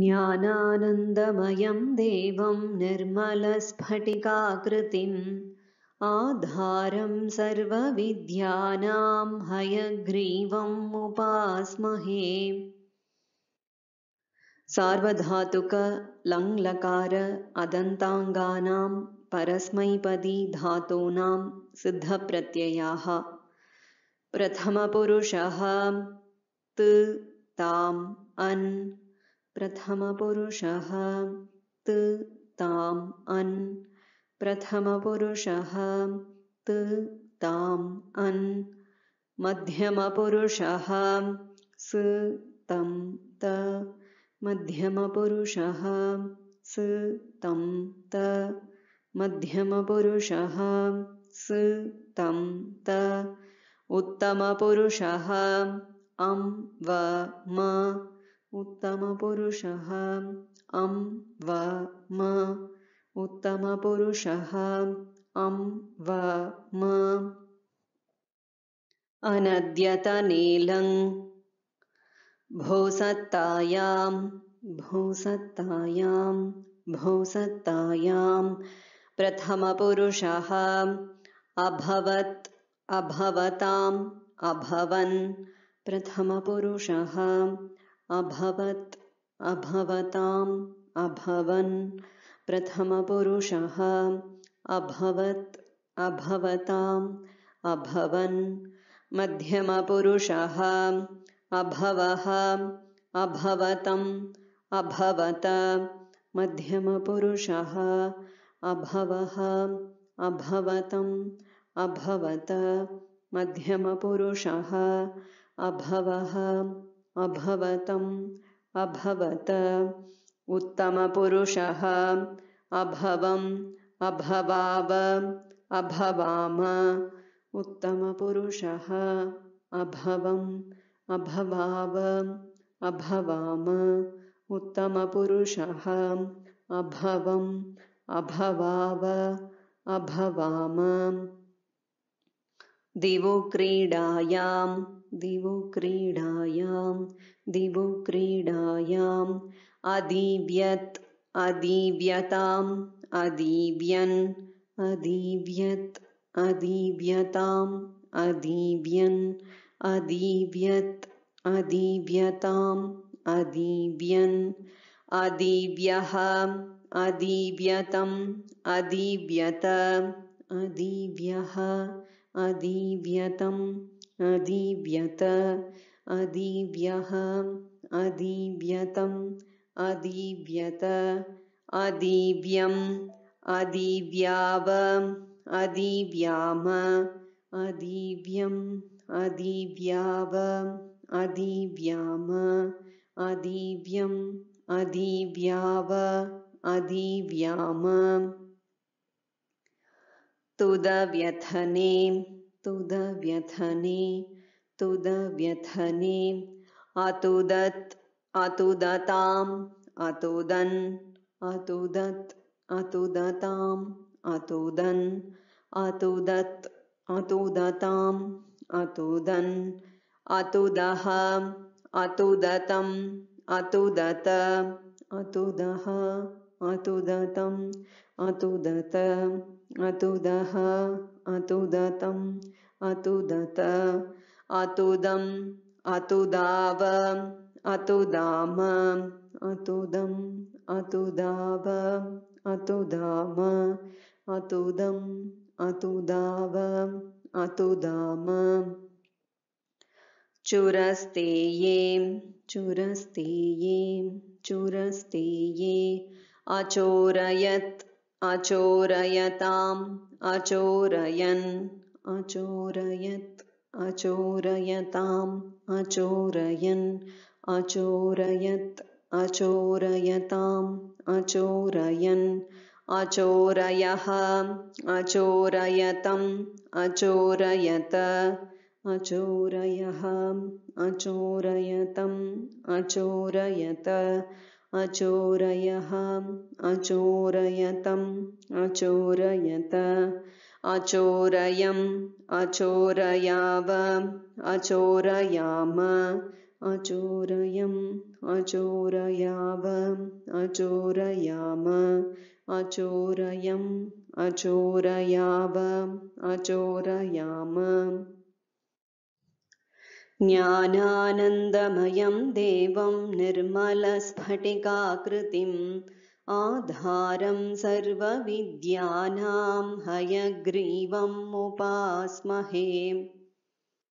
ज्ञानानन्दमयं देवं निर्मलस्फटिकाकृतिम् आधारं सर्वविद्यानां सार्वधातुक सार्वधातुकलङ्लकार अदन्ताङ्गानां परस्मैपदी धातूनां सिद्धप्रत्ययाः प्रथमपुरुषः तु ताम् अन् प्रथमपुरुषः त् ताम् अन् प्रथमपुरुषः त् ताम् अन् मध्यमपुरुषः स तं त मध्यमपुरुषः स तं त मध्यमपुरुषः स तं त उत्तमपुरुषः अं व मा उत्तमपुरुषः अं व उत्तमपुरुषः अं अनद्यतनीलं भोसत्तायां भोसत्तायां भोसत्तायां प्रथमपुरुषः अभवत् अभवताम् अभवन् प्रथमपुरुषः अभवत् अभवताम् अभवन् प्रथमपुरुषः अभवत् अभवताम् अभवन् मध्यमपुरुषः अभवः अभवतम् अभवत मध्यमपुरुषः अभवः अभवतम् अभवत् मध्यमपुरुषः अभवः उत्तमपुरुषः अभवम् अभवाव अभवाम उत्तमपुरुषः अभवम् दिवो दिवुक्रीडायाम् दिवो दिवो क्रीडायाम् अदीव्यत् अदीव्यताम् अदीव्यन् अदीव्यत् अदीव्यताम् अदीव्यन् अदीव्यत् अदीव्यताम् अदीव्यन् अदीव्यः अदीव्यतम् अदीव्यत अदीव्यः अदीव्यतम् अदीव्यत अदीव्यः अदीव्यतम् अदीव्यत अदीव्यम् अदीव्याव अदीव्याम अदीव्यम् अदीव्याव अदीव्याम अदीव्यम् अदीव्याव अदीव्याम तुदव्यथने तुदव्यथने तुदव्यथने अतुदत् अतुदताम् अतुदन् अतुदत् अतुदताम् अतुदन् अतुदत् अतुदताम् अतुदन् अतुदः अतुदतम् अतुदत अतुदः अतुदतम् अतुदत अतुदः अतुदतम् अतुदत अतुदम् अतुदाव अतुदाम अतुदम् अतुदाव अतुदाम अतुदम् अतुदाव अतुदाम चुरस्तेये चुरस्तेये चुरस्तेये अचोरयत् अचोरयताम् अचोरयन् अचोरयत् अचोरयताम् अचोरयन् अचोरयत् अचोरयताम् अचोरयन् अचोरयः अचोरयतम् अचोरयत अचोरयः अचोरयतम् अचोरयत अचोरयः अचोरयतम् अचोरयत अचोरयम् अचोरयाव अचोरयाम अचोरयम् अचोरयाव अचोरयाम अचोरयम् अचोरयाव अचोरयाम ज्ञानानन्दमयं देवं निर्मलस्फटिकाकृतिम् आधारं सर्वविद्यानां हयग्रीवमुपास्महे